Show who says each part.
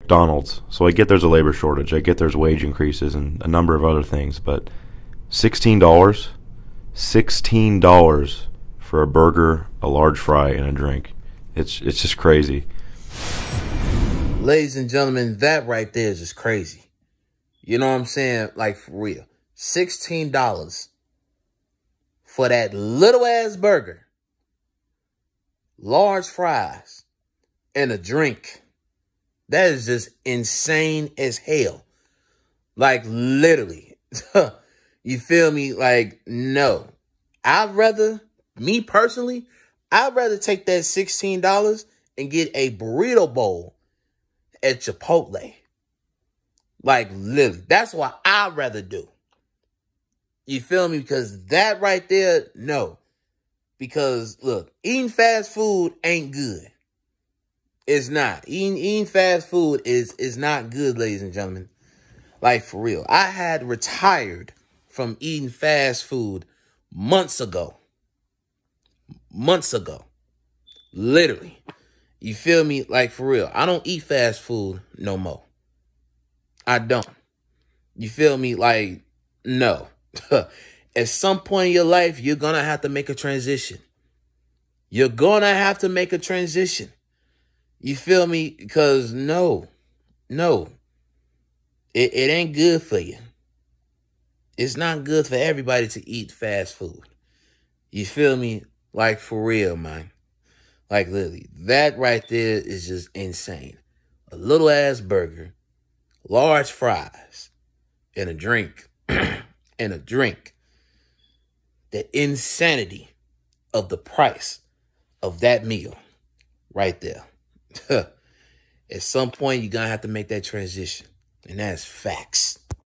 Speaker 1: McDonald's. So I get there's a labor shortage. I get there's wage increases and a number of other things, but sixteen dollars, sixteen dollars for a burger, a large fry, and a drink. It's it's just crazy.
Speaker 2: Ladies and gentlemen, that right there is just crazy. You know what I'm saying? Like for real, sixteen dollars for that little ass burger, large fries, and a drink. That is just insane as hell. Like literally. you feel me? Like, no. I'd rather, me personally, I'd rather take that $16 and get a burrito bowl at Chipotle. Like literally. That's what I'd rather do. You feel me? Because that right there, no. Because look, eating fast food ain't good. It's not. Eating eating fast food is is not good, ladies and gentlemen. Like for real. I had retired from eating fast food months ago. Months ago. Literally. You feel me? Like for real. I don't eat fast food no more. I don't. You feel me? Like, no. At some point in your life, you're gonna have to make a transition. You're gonna have to make a transition. You feel me? Because no, no, it, it ain't good for you. It's not good for everybody to eat fast food. You feel me? Like for real, man. Like literally, that right there is just insane. A little ass burger, large fries, and a drink. and a drink. The insanity of the price of that meal right there. at some point you're gonna have to make that transition and that's facts